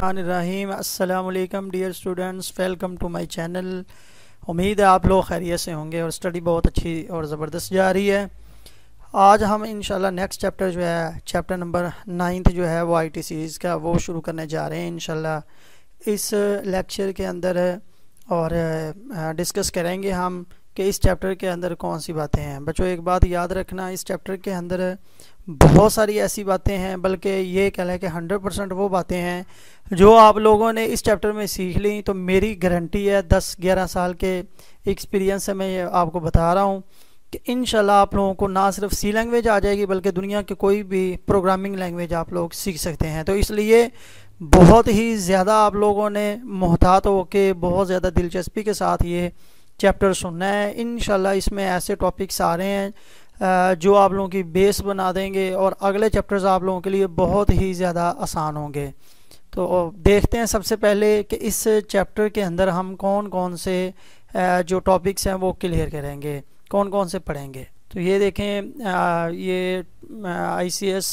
Rahim dear students welcome to my channel उम्मीद है आप लोग खैरियत से होंगे और स्टडी बहुत अच्छी और ज़बरदस्त जा रही है आज हम इंशाल्लाह नेक्स्ट चैप्टर जो है चैप्टर नंबर नाइन्थ जो है वो आई टी सीरीज़ का वो शुरू करने जा रहे हैं इन इस लेक्चर के अंदर और डिस्कस करेंगे हम कि इस चैप्टर के अंदर कौन सी बातें हैं बच्चों एक बात याद रखना इस चैप्टर के अंदर बहुत सारी ऐसी बातें हैं बल्कि ये कह लें कि हंड्रेड परसेंट वो बातें हैं जो आप लोगों ने इस चैप्टर में सीख ली तो मेरी गारंटी है दस ग्यारह साल के एक्सपीरियंस से मैं ये आपको बता रहा हूँ कि इन आप लोगों को ना सिर्फ सी लैंग्वेज आ जाएगी बल्कि दुनिया की कोई भी प्रोग्रामिंग लैंग्वेज आप लोग सीख सकते हैं तो इसलिए बहुत ही ज़्यादा आप लोगों ने मोहतात होकर बहुत ज़्यादा दिलचस्पी के साथ ये चैप्टर सुनना है इन इसमें ऐसे टॉपिक्स आ रहे हैं जो आप लोगों की बेस बना देंगे और अगले चैप्टर्स आप लोगों के लिए बहुत ही ज़्यादा आसान होंगे तो देखते हैं सबसे पहले कि इस चैप्टर के अंदर हम कौन कौन से जो टॉपिक्स हैं वो क्लियर करेंगे कौन कौन से पढ़ेंगे तो ये देखें ये I C S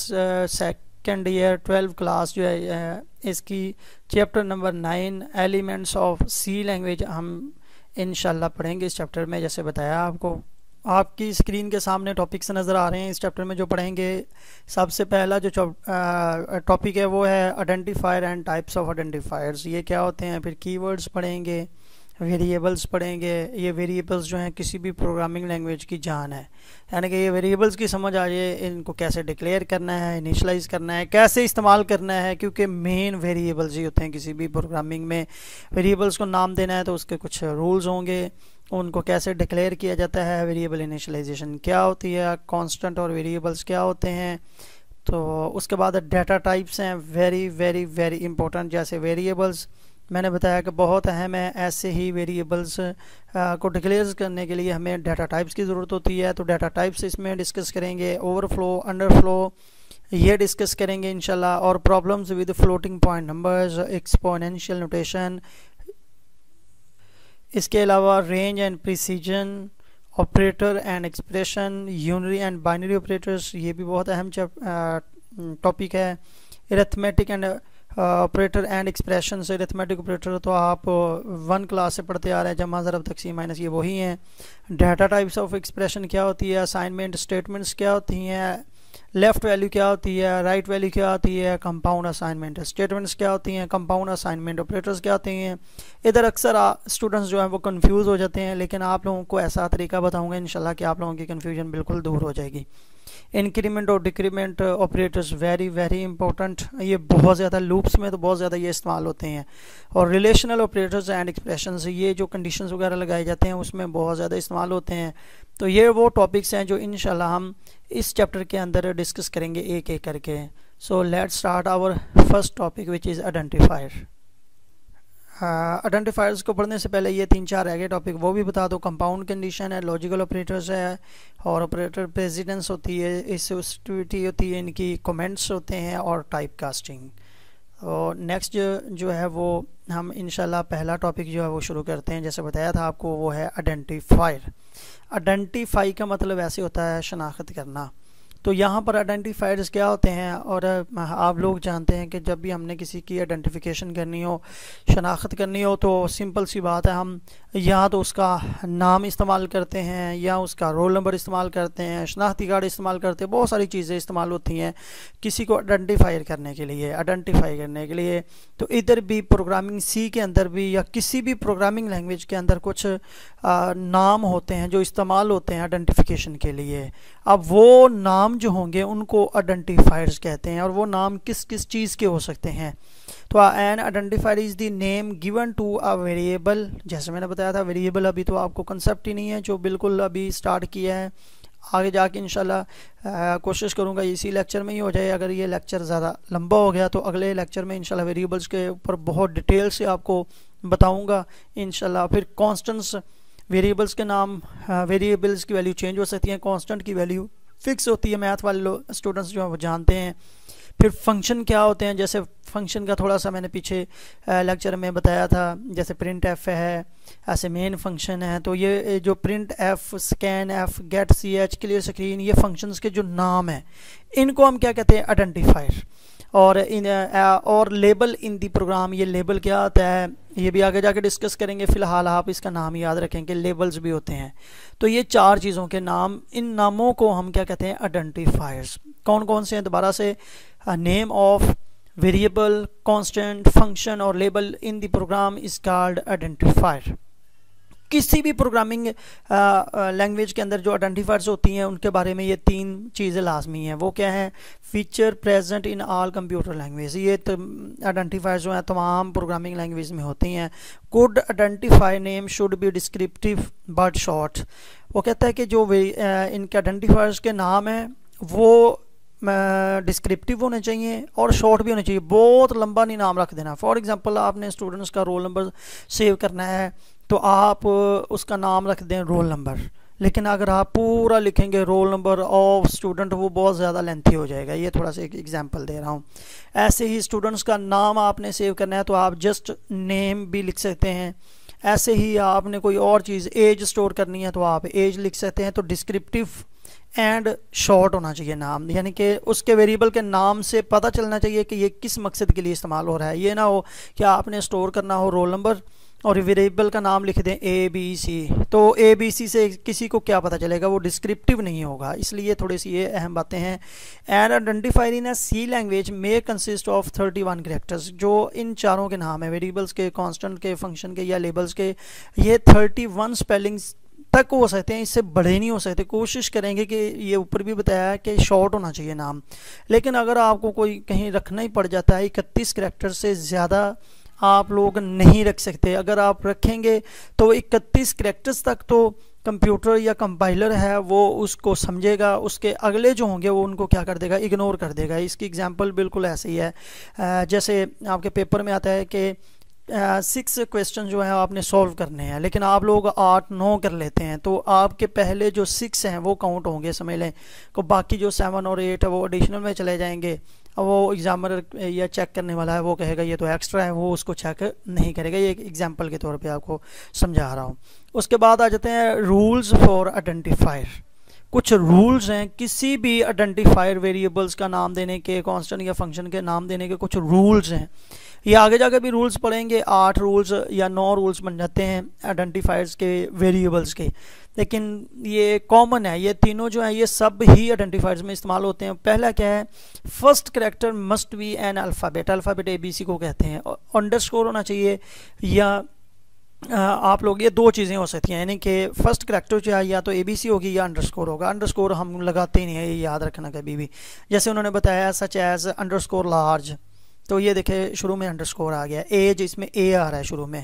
second year twelve class जो है इसकी chapter number nine elements of C language हम इन पढ़ेंगे इस चैप्टर में जैसे बताया आपको आपकी स्क्रीन के सामने टॉपिक्स नज़र आ रहे हैं इस चैप्टर में जो पढ़ेंगे सबसे पहला जो टॉपिक है वो है identifier and types of identifiers ये क्या होते हैं फिर कीवर्ड्स पढ़ेंगे वेरिएबल्स पढ़ेंगे ये वेरिएबल्स जो हैं किसी भी प्रोग्रामिंग लैंग्वेज की जान है यानी कि ये वेरिएबल्स की समझ आ जाए इनको कैसे डिक्लेयर करना है इनिशलाइज करना है कैसे इस्तेमाल करना है क्योंकि मेन वेरिएबल्स ही होते हैं किसी भी प्रोग्रामिंग में वेरिएबल्स को नाम देना है तो उसके कुछ रूल्स होंगे उनको कैसे डिक्लेयर किया जाता है वेरिएबल इनिशलाइजेशन क्या होती है कॉन्स्टेंट और वेरिएबल्स क्या होते हैं तो उसके बाद डेटा टाइप्स हैं वेरी वेरी वेरी इंपॉर्टेंट जैसे वेरिएबल्स मैंने बताया कि बहुत अहम है ऐसे ही वेरिएबल्स को डिक्लेयर करने के लिए हमें डाटा टाइप्स की ज़रूरत होती है तो डाटा टाइप्स इसमें डिस्कस करेंगे ओवरफ्लो अंडरफ्लो ये डिस्कस करेंगे इनशाला और problems with floating point numbers exponential notation इसके अलावा range and precision operator and expression unary and binary operators ये भी बहुत अहम टॉपिक है arithmetic and operator and expression से रिथमेटिक ऑपरेटर तो आप वन uh, क्लास से पढ़ते आ रहे हैं जमा ज़रब तकसीम माइनस ये वही हैं डाटा टाइप्स ऑफ एक्सप्रेशन क्या होती है असाइनमेंट स्टेटमेंट्स क्या होती हैं लेफ़्ट वैल्यू क्या होती है राइट right वैल्यू क्या होती है कंपाउंड असाइनमेंट स्टेटमेंट्स क्या होती हैं कंपाउंड असाइनमेंट ऑपरेटर्स क्या होते हैं इधर अक्सर स्टूडेंट्स जो हैं वो कंफ्यूज हो जाते हैं लेकिन आप लोगों को ऐसा तरीका बताऊंगा इंशाल्लाह कि आप लोगों की कंफ्यूजन बिल्कुल दूर हो जाएगी इंक्रीमेंट और decrement operators very very important ये बहुत ज़्यादा लूप्स में तो बहुत ज़्यादा ये इस्तेमाल होते हैं और रिलेशनल ऑपरेटर्स एंड एक्सप्रेशन ये जो कंडीशन वगैरह लगाए जाते हैं उसमें बहुत ज़्यादा इस्तेमाल होते हैं तो ये वो टॉपिक्स हैं जो इन हम इस चैप्टर के अंदर डिस्कस करेंगे एक एक करके so let start our first topic which is identifier identifiers हाँ, को पढ़ने से पहले ये तीन चार गए टॉपिक वो भी बता दो कंपाउंड कंडीशन है लॉजिकल ऑपरेटर्स है और ऑपरेटर प्रेजिडेंस होती है एसोसिटिविटी होती है इनकी कमेंट्स होते हैं और टाइप कास्टिंग और नेक्स्ट जो, जो है वो हम इनशाला पहला टॉपिक जो है वो शुरू करते हैं जैसे बताया था आपको वो है आइडेंटिफायर आइडेंटिफाई का मतलब ऐसे होता है शनाख्त करना तो यहाँ पर आइडेंटिफायर्स क्या होते हैं और आप लोग जानते हैं कि जब भी हमने किसी की आइडेंटिफिकेशन करनी हो शनाख्त करनी हो तो सिंपल सी बात है हम या तो उसका नाम इस्तेमाल करते हैं या उसका रोल नंबर इस्तेमाल करते हैं शनाख्ती कार्ड इस्तेमाल करते हैं बहुत सारी चीज़ें इस्तेमाल होती हैं किसी को आइडेंटिफायर करने के लिए आइडेंटिफाई करने के लिए तो इधर भी प्रोग्रामिंग सी के अंदर भी या किसी भी प्रोग्रामिंग लैंग्वेज के अंदर कुछ आ, नाम होते हैं जो इस्तेमाल होते हैं आइडेंटिफिकेशन के लिए अब वो नाम जो होंगे उनको आइडेंटिफायर्स कहते हैं और वो नाम किस किस चीज़ के हो सकते हैं तो an identifier is the name given to a variable जैसे मैंने बताया था वेरिएबल अभी तो आपको कंसेप्ट ही नहीं है जो बिल्कुल अभी स्टार्ट किया है आगे जाके इन कोशिश करूँगा इसी लेक्चर में ही हो जाए अगर ये लेक्चर ज़्यादा लंबा हो गया तो अगले लेक्चर में इनशाला वेरिएबल्स के ऊपर बहुत डिटेल से आपको बताऊँगा इन फिर कॉन्स्टेंट्स वेरिएबल्स के नाम हाँ, वेरिएबल्स की वैल्यू चेंज हो सकती है कांस्टेंट की वैल्यू फिक्स होती है मैथ वाले स्टूडेंट्स जो हैं वो जानते हैं फिर फंक्शन क्या होते हैं जैसे फंक्शन का थोड़ा सा मैंने पीछे लेक्चर में बताया था जैसे प्रिंट एफ है ऐसे मेन फंक्शन है तो ये जो print F scan F get C H clear screen ये फंक्शंस के जो नाम हैं इनको हम क्या कहते हैं आइडेंटिफायर और इन और लेबल इन दी प्रोग्राम ये लेबल क्या होता है ये भी आगे जाके डिस्कस करेंगे फ़िलहाल आप इसका नाम याद रखें कि लेबल्स भी होते हैं तो ये चार चीज़ों के नाम इन नामों को हम क्या कहते हैं आइडेंटिफायर्स कौन कौन से हैं दोबारा से name of variable constant function और label in the program is called identifier किसी भी प्रोग्रामिंग लैंग्वेज के अंदर जो आइडेंटिफायर्स होती हैं उनके बारे में ये तीन चीज़ें लाजमी हैं वो क्या हैं feature present in all computer language ये आइडेंटिफायर जो हैं तमाम प्रोग्रामिंग लैंग्वेज में होती हैं good identify name should be descriptive but short वो कहता है कि जो इनके आइडेंटिफायर्स के नाम हैं वो डिस्क्रिप्टिव होने चाहिए और शॉर्ट भी होने चाहिए बहुत लंबा नहीं नाम रख देना फॉर एग्जांपल आपने स्टूडेंट्स का रोल नंबर सेव करना है तो आप उसका नाम रख दें रोल नंबर लेकिन अगर आप पूरा लिखेंगे रोल नंबर ऑफ स्टूडेंट वो बहुत ज़्यादा लेंथी हो जाएगा ये थोड़ा सा एक एग्जांपल दे रहा हूँ ऐसे ही स्टूडेंट्स का नाम आपने सेव करना है तो आप जस्ट नेम भी लिख सकते हैं ऐसे ही आपने कोई और चीज़ एज स्टोर करनी है तो आप एज लिख सकते हैं तो डिस्क्रिप्टिव एंड शॉर्ट होना चाहिए नाम यानी कि उसके वेरिएबल के नाम से पता चलना चाहिए कि ये किस मकसद के लिए इस्तेमाल हो रहा है ये ना हो कि आपने स्टोर करना हो रोल नंबर और वेरिएबल का नाम लिख दें ए बी सी तो ए बी सी से किसी को क्या पता चलेगा वो डिस्क्रिप्टिव नहीं होगा इसलिए थोड़ी सी ये अहम बातें हैं and identified in a C language may consist of 31 one characters जो इन चारों के नाम हैं वेरिएबल्स के कांस्टेंट के फंक्शन के या लेबल्स के ये 31 स्पेलिंग्स तक हो सकते हैं इससे बड़े नहीं हो सकते कोशिश करेंगे कि ये ऊपर भी बताया कि शॉर्ट होना चाहिए नाम लेकिन अगर आपको कोई कहीं रखना ही पड़ जाता है इकतीस करेक्टर से ज़्यादा आप लोग नहीं रख सकते अगर आप रखेंगे तो 31 करेक्टर्स तक तो कंप्यूटर या कंपाइलर है वो उसको समझेगा उसके अगले जो होंगे वो उनको क्या कर देगा इग्नोर कर देगा इसकी एग्जांपल बिल्कुल ऐसे ही है जैसे आपके पेपर में आता है कि सिक्स क्वेश्चन जो है आपने सॉल्व करने हैं लेकिन आप लोग आठ नौ कर लेते हैं तो आपके पहले जो सिक्स हैं वो काउंट होंगे समझ लें को बाकी जो सेवन और एट है वो एडिशनल में चले जाएंगे वो एग्ज़ामर या चेक करने वाला है वो कहेगा ये तो एक्स्ट्रा है वो उसको चेक नहीं करेगा ये एक एग्ज़ाम्पल के तौर पे आपको समझा रहा हूँ उसके बाद आ जाते हैं रूल्स फॉर आइडेंटिफायर कुछ रूल्स हैं किसी भी आइडेंटिफायर वेरिएबल्स का नाम देने के कांस्टेंट या फंक्शन के नाम देने के कुछ रूल्स हैं ये आगे जाके भी रूल्स पढ़ेंगे आठ रूल्स या नौ रूल्स बन जाते हैं आइडेंटिफायर्स के वेरिएबल्स के लेकिन ये कॉमन है ये तीनों जो है ये सब ही आइडेंटिफायर्स में इस्तेमाल होते हैं पहला क्या है first character must be an alphabet alphabet A B C को कहते हैं अंडरस्कोर होना चाहिए या आप लोग ये दो चीज़ें हो सकती हैं यानी कि फर्स्ट करेक्टर जो है या तो ए बी सी होगी या अंडरस्कोर होगा अंडरस्कोर हम लगाते ही नहीं है ये याद रखना कभी भी जैसे उन्होंने बताया सच एज अंडरस्कोर लार्ज तो ये देखे शुरू में अंडरस्कोर आ गया एज इसमें ए आ रहा है शुरू में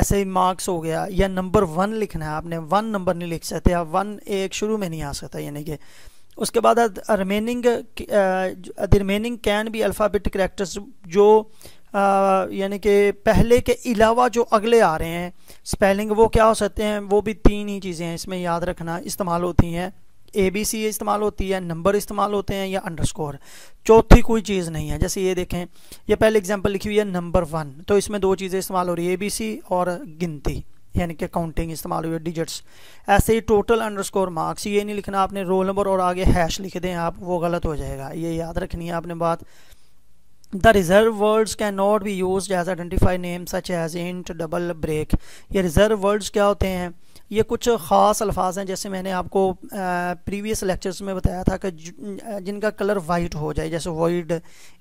ऐसे ही मार्क्स हो गया या नंबर वन लिखना है आपने वन नंबर नहीं लिख सकते आप वन एक शुरू में नहीं आ सकता यानी कि उसके बाद remaining the remaining can be alphabetic characters जो यानी कि पहले के अलावा जो अगले आ रहे हैं स्पेलिंग वो क्या हो सकते हैं वो भी तीन ही चीज़ें हैं इसमें याद रखना इस्तेमाल होती हैं ए बी सी इस्तेमाल होती है नंबर इस्तेमाल होते हैं या अंडरस्कोर चौथी कोई चीज़ नहीं है जैसे ये देखें ये पहले एग्जांपल लिखी हुई है नंबर वन तो इसमें दो चीज़ें इस्तेमाल हो रही है ए बी सी और गिनती यानी कि काउंटिंग इस्तेमाल हुई है डिजिट्स ऐसे ही टोटल अंडरस्कोर मार्क्स ये नहीं लिखना आपने रोल नंबर और आगे हैश लिख दें आप वो गलत हो जाएगा ये याद रखनी है आपने बात the reserve words can not be use as identify name such as int double break ये रिजर्व वर्ड्स क्या होते हैं ये कुछ ख़ास अल्फाज हैं जैसे मैंने आपको प्रीवियस लेक्चर्स में बताया था कि जिनका कलर वाइट हो जाए जैसे वाइड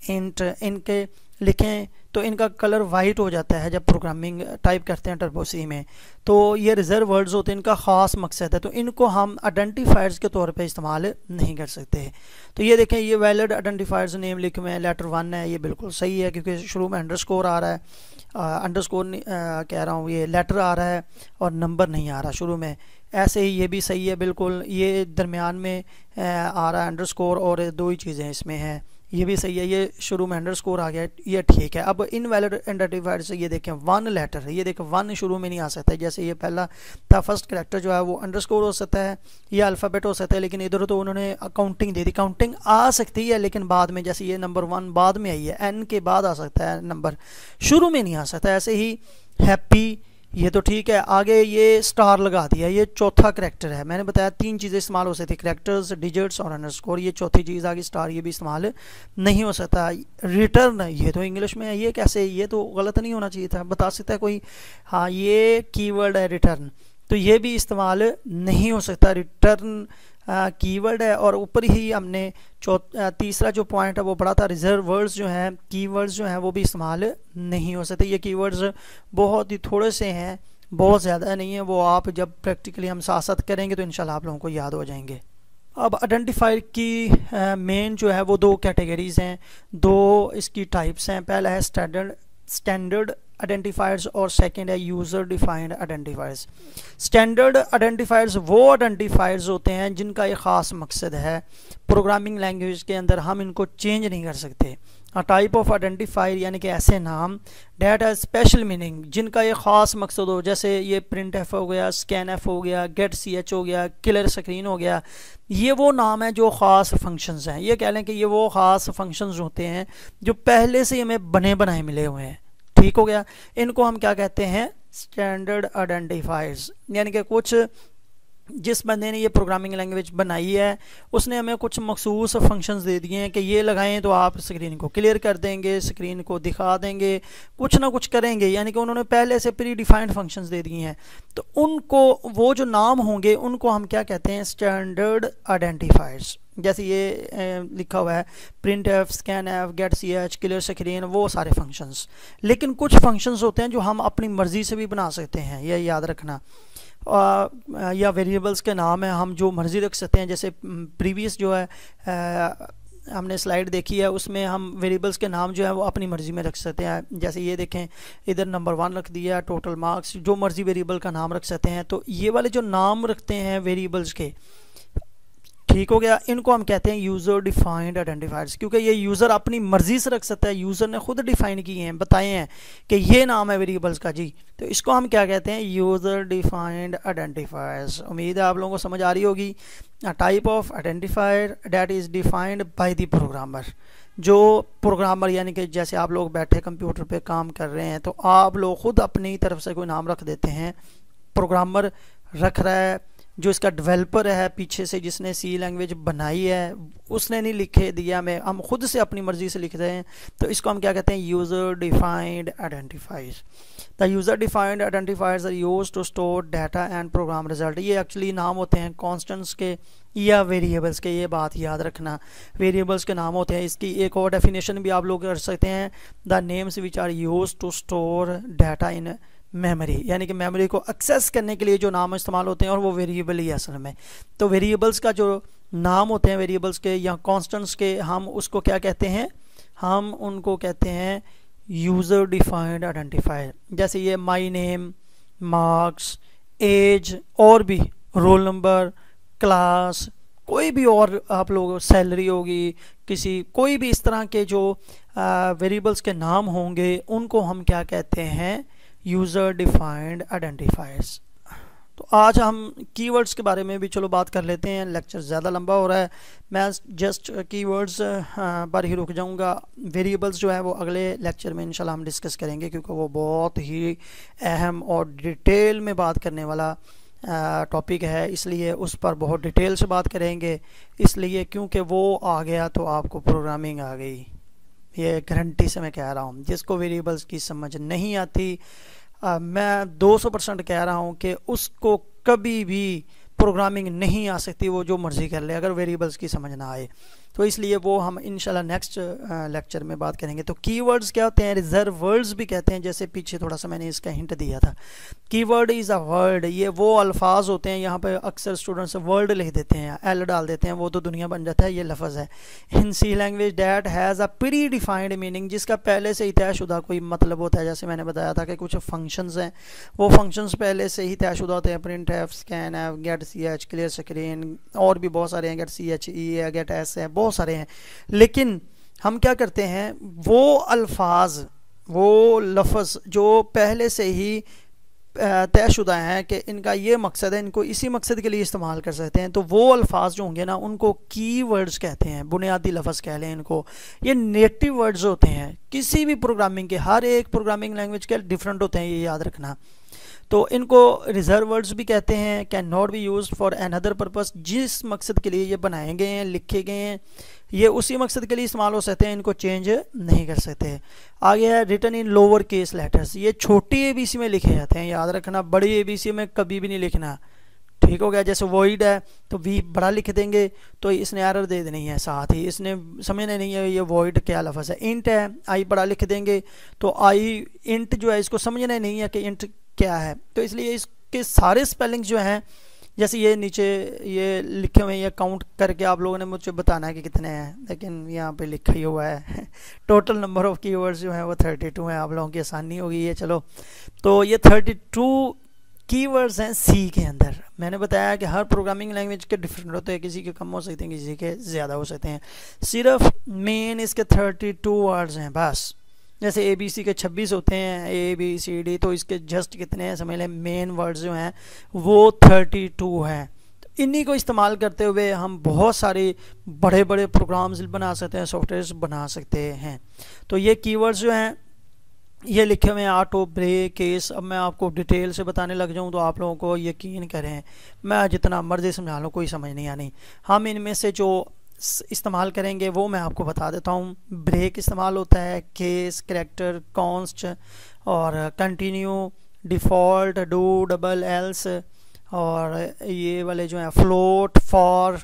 इंट इनके लिखें तो इनका कलर वाइट हो जाता है जब प्रोग्रामिंग टाइप करते हैं टर्बोसी में तो ये रिज़र्व वर्ड्स होते हैं इनका ख़ास मकसद है तो इनको हम आइडेंटिफायर्स के तौर पे इस्तेमाल नहीं कर सकते तो ये देखें ये वैलिड आइडेंटिफायर्स नेम लिखे हुए हैं लेटर वन है ये बिल्कुल सही है क्योंकि शुरू में अंडर आ रहा है अंडरस्कोर स्कोर कह रहा हूँ ये लेटर आ रहा है और नंबर नहीं आ रहा शुरू में ऐसे ही ये भी सही है बिल्कुल ये दरमियान में आ रहा है अंडर स्कोर और दो ही चीज़ें इसमें हैं ये भी सही है ये शुरू में अंडर स्कोर आ गया ये ठीक है अब इनवैलिड आइडेंटिफायर से ये देखें वन लेटर ये देखें वन शुरू में नहीं आ सकता जैसे ये पहला था फर्स्ट करेक्टर जो है वो अंडर स्कोर हो सकता है या अल्फ़ाबेट हो सकता है लेकिन इधर तो उन्होंने अकाउंटिंग दे दी काउंटिंग आ सकती है लेकिन बाद में जैसे ये नंबर वन बाद में आई है एन के बाद आ सकता है नंबर शुरू में नहीं आ सकता ऐसे ही हैप्पी ये तो ठीक है आगे ये स्टार लगा दिया ये चौथा करेक्टर है मैंने बताया तीन चीज़ें इस्तेमाल हो सकती करेक्टर्स डिजिट्स और अंडरस्कोर ये चौथी चीज़ आगे स्टार ये भी इस्तेमाल नहीं हो सकता रिटर्न ये तो इंग्लिश में है ये कैसे ये तो गलत नहीं होना चाहिए था बता सकता है कोई हाँ ये कीवर्ड है रिटर्न तो ये भी इस्तेमाल नहीं हो सकता रिटर्न कीवर्ड है और ऊपर ही हमने तीसरा जो पॉइंट है वो पढ़ा था रिजर्व वर्ड्स जो हैं कीवर्ड्स जो हैं वो भी इस्तेमाल नहीं हो सकते ये कीवर्ड्स बहुत ही थोड़े से हैं बहुत ज़्यादा नहीं है वो आप जब प्रैक्टिकली हम साथ साथ करेंगे तो इनशाला आप लोगों को याद हो जाएंगे अब आइडेंटिफायर की मेन जो है वो दो कैटेगरीज़ हैं दो इसकी टाइप्स हैं पहला है स्टैंडर्ड स्टैंडर्ड आइडेंटिफायर्स और सेकेंड है user defined identifiers standard identifiers वो आइडेंटिफायर्स होते हैं जिनका एक ख़ास मकसद है प्रोग्रामिंग लैंग्वेज के अंदर हम इनको चेंज नहीं कर सकते अ टाइप ऑफ आइडेंटिफायर यानी कि ऐसे नाम डेट है स्पेशल मीनिंग जिनका ये ख़ास मकसद हो जैसे ये प्रिंट एफ हो गया स्कैन एफ हो गया गेट सी एच हो गया क्लियर स्क्रीन हो गया ये वो नाम है जो ख़ास फंक्शंस हैं ये कह लें कि ये वो ख़ास फंक्शंस होते हैं जो पहले से हमें बने बनाए मिले हुए हैं ठीक हो गया इनको हम क्या कहते हैं स्टैंडर्ड आइडेंटिफायर्स यानी कि कुछ जिस बंदे ने ये प्रोग्रामिंग लैंग्वेज बनाई है उसने हमें कुछ मखसूस फंक्शंस दे दिए हैं कि ये लगाएं तो आप स्क्रीन को क्लियर कर देंगे स्क्रीन को दिखा देंगे कुछ ना कुछ करेंगे यानी कि उन्होंने पहले से प्री डिफाइंड फंक्शंस दे दिए हैं तो उनको वो जो नाम होंगे उनको हम क्या कहते हैं स्टैंडर्ड आइडेंटिफायर्स जैसे ये लिखा हुआ है print F scan F get C H clear screen वो सारे फंक्शंस लेकिन कुछ फंक्शंस होते हैं जो हम अपनी मर्ज़ी से भी बना सकते हैं ये याद रखना आ, या वेरिएबल्स के नाम है हम जो मर्ज़ी रख सकते हैं जैसे प्रीवियस जो है आ, हमने स्लाइड देखी है उसमें हम वेरिएबल्स के नाम जो है वो अपनी मर्ज़ी में रख सकते हैं जैसे ये देखें इधर नंबर वन रख दिया टोटल मार्क्स जो मर्ज़ी वेरिएबल का नाम रख सकते हैं तो ये वाले जो नाम रखते हैं वेरिएबल्स के ठीक हो गया इनको हम कहते हैं यूज़र डिफाइंड आइडेंटिफायर्स क्योंकि ये यूज़र अपनी मर्जी से रख सकता है यूज़र ने खुद डिफाइन किए हैं बताए हैं कि ये नाम है वेरिएबल्स का जी तो इसको हम क्या कहते हैं यूज़र डिफाइंड आइडेंटिफायर्स उम्मीद है आप लोगों को समझ आ रही होगी type of identifier that is defined by the programmer जो प्रोग्रामर यानी कि जैसे आप लोग बैठे कंप्यूटर पे काम कर रहे हैं तो आप लोग खुद अपनी तरफ से कोई नाम रख देते हैं प्रोग्रामर रख रहा है जो इसका डेवलपर है पीछे से जिसने सी लैंग्वेज बनाई है उसने नहीं लिखे दिया मैं हम खुद से अपनी मर्ज़ी से लिखते हैं तो इसको हम क्या कहते हैं user defined identifies the user defined identifies are use to store data and program result ये एक्चुअली नाम होते हैं कॉन्स्टेंट्स के या वेरिएबल्स के ये बात याद रखना वेरिएबल्स के नाम होते हैं इसकी एक और डेफिनेशन भी आप लोग कर सकते हैं the names which are use to store data in memory यानी कि मेमोरी को एक्सेस करने के लिए जो नाम इस्तेमाल होते हैं और वो वेरिएबल ही असल में तो वेरिएबल्स का जो नाम होते हैं वेरिएबल्स के या कॉन्स्टेंट्स के हम उसको क्या कहते हैं हम उनको कहते हैं यूज़र डिफाइंड आइडेंटिफायर जैसे ये माई नेम मार्क्स एज और भी रोल नंबर क्लास कोई भी और आप लोग सैलरी होगी किसी कोई भी इस तरह के जो वेरिएबल्स के नाम होंगे उनको हम क्या कहते हैं यूज़र डिफाइंड आइडेंटिफायर्स तो आज हम कीवर्ड्स के बारे में भी चलो बात कर लेते हैं लेक्चर ज़्यादा लंबा हो रहा है मैं जस्ट कीवर्ड्स हाँ, पर ही रुक जाऊंगा वेरिएबल्स जो है वो अगले लेक्चर में इंशाल्लाह हम डिस्कस करेंगे क्योंकि वो बहुत ही अहम और डिटेल में बात करने वाला टॉपिक है इसलिए उस पर बहुत डिटेल से बात करेंगे इसलिए क्योंकि वो आ गया तो आपको प्रोग्रामिंग आ गई ये गारंटी से मैं कह रहा हूँ जिसको वेरिएबल्स की समझ नहीं आती मैं 200 परसेंट कह रहा हूँ कि उसको कभी भी प्रोग्रामिंग नहीं आ सकती वो जो मर्ज़ी कर ले अगर वेरिएबल्स की समझ ना आए तो इसलिए वो हम इनशाला नेक्स्ट लेक्चर में बात करेंगे तो कीवर्ड्स क्या होते हैं रिजर्व वर्ड्स भी कहते हैं जैसे पीछे थोड़ा सा मैंने इसका हिंट दिया था कीवर्ड इज़ अ वर्ड ये वो अल्फाज होते हैं यहाँ पर अक्सर स्टूडेंट्स वर्ड लिख देते हैं एल डाल देते हैं वो तो दुनिया बन जाता है ये लफज है in C language that has a predefined meaning जिसका पहले से ही तयशुदा कोई मतलब होता है जैसे मैंने बताया था कि कुछ फंक्शन हैं वो फंक्शन पहले से ही तयशुदा होते हैं print F scan F get C H clear screen और भी बहुत सारे हैं गेट सी एच ई है गेट एस है बहुत बहुत सारे हैं लेकिन हम क्या करते हैं वो अल्फाज वो लफ्ज़ जो पहले से ही तयशुदा हैं कि इनका ये मकसद है इनको इसी मकसद के लिए इस्तेमाल कर सकते हैं तो वो अल्फाज जो होंगे ना उनको की वर्ड्स कहते हैं बुनियादी लफ्ज़ कह लें इनको ये नेटिव वर्ड्स होते हैं किसी भी प्रोग्रामिंग के हर एक प्रोग्रामिंग लैंग्वेज के डिफरेंट होते हैं ये याद रखना तो इनको रिजर्व वर्ड्स भी कहते हैं can not be use for another purpose जिस मकसद के लिए ये बनाए गए हैं लिखे गए हैं ये उसी मकसद के लिए इस्तेमाल हो सकते हैं इनको चेंज नहीं कर सकते आगे है return in lower case letters ये छोटी ए बी सी में लिखे जाते हैं याद रखना बड़ी ए बी सी में कभी भी नहीं लिखना ठीक हो गया जैसे वॉइड है तो वी बड़ा लिख देंगे तो इसने एरर दे देनी है साथ ही इसने समझना नहीं है ये वॉइड क्या लफज है इंट है आई बड़ा लिख देंगे तो आई इंट जो है इसको समझना नहीं है कि इंट क्या है तो इसलिए इसके सारे स्पेलिंग जो हैं जैसे ये नीचे ये लिखे हुए हैं ये काउंट करके आप लोगों ने मुझे बताना है कि कितने हैं लेकिन यहाँ पे लिखा ही हुआ है टोटल नंबर ऑफ़ कीवर्ड्स जो हैं वो 32 हैं आप लोगों की आसानी होगी ये चलो तो ये 32 कीवर्ड्स हैं सी के अंदर मैंने बताया कि हर प्रोग्रामिंग लैंग्वेज के डिफरेंट होते हैं किसी के कम हो सकते हैं किसी के ज़्यादा हो सकते हैं सिर्फ मेन इसके थर्टी वर्ड्स हैं बस जैसे ए बी सी के छब्बीस होते हैं ए बी सी डी तो इसके जस्ट कितने हैं समझ लें मेन वर्ड्स जो हैं वो थर्टी टू हैं तो इन्हीं को इस्तेमाल करते हुए हम बहुत सारे बड़े बड़े प्रोग्राम्स बना सकते हैं सॉफ्टवेयर बना सकते हैं तो ये कीवर्ड्स जो हैं ये लिखे हुए हैं ऑटो ब्रेक केस अब मैं आपको डिटेल से बताने लग जाऊं तो आप लोगों को यकीन करें मैं जितना मर्ज़ी समझा लूँ कोई समझ नहीं आनी हम इनमें से जो इस्तेमाल करेंगे वो मैं आपको बता देता हूँ ब्रेक इस्तेमाल होता है केस करेक्टर कॉन्स्ट और continue default do double else और ये वाले जो हैं फ्लोट फॉर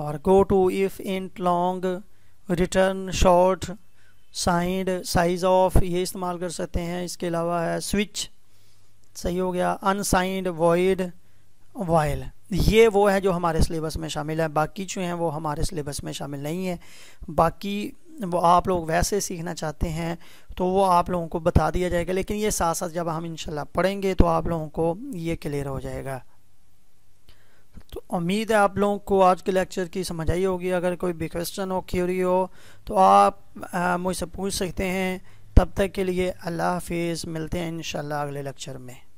और go to if int long return short signed size of ये इस्तेमाल कर सकते हैं इसके अलावा है स्विच सही हो गया अनसाइंड वॉइड वाइल ये वो है जो हमारे सिलेबस में शामिल है बाकी जो हैं वो हमारे सिलेबस में शामिल नहीं है बाकी वो आप लोग वैसे सीखना चाहते हैं तो वो आप लोगों को बता दिया जाएगा लेकिन ये साथ साथ जब हम इंशाल्लाह पढ़ेंगे तो आप लोगों को ये क्लियर हो जाएगा तो उम्मीद है आप लोगों को आज के लेक्चर की समझ आई होगी अगर कोई भी क्वेश्चन हो क्यूरी हो तो आप मुझसे पूछ सकते हैं तब तक के लिए अल्लाह हाफिज़ मिलते हैं इन अगले लेक्चर में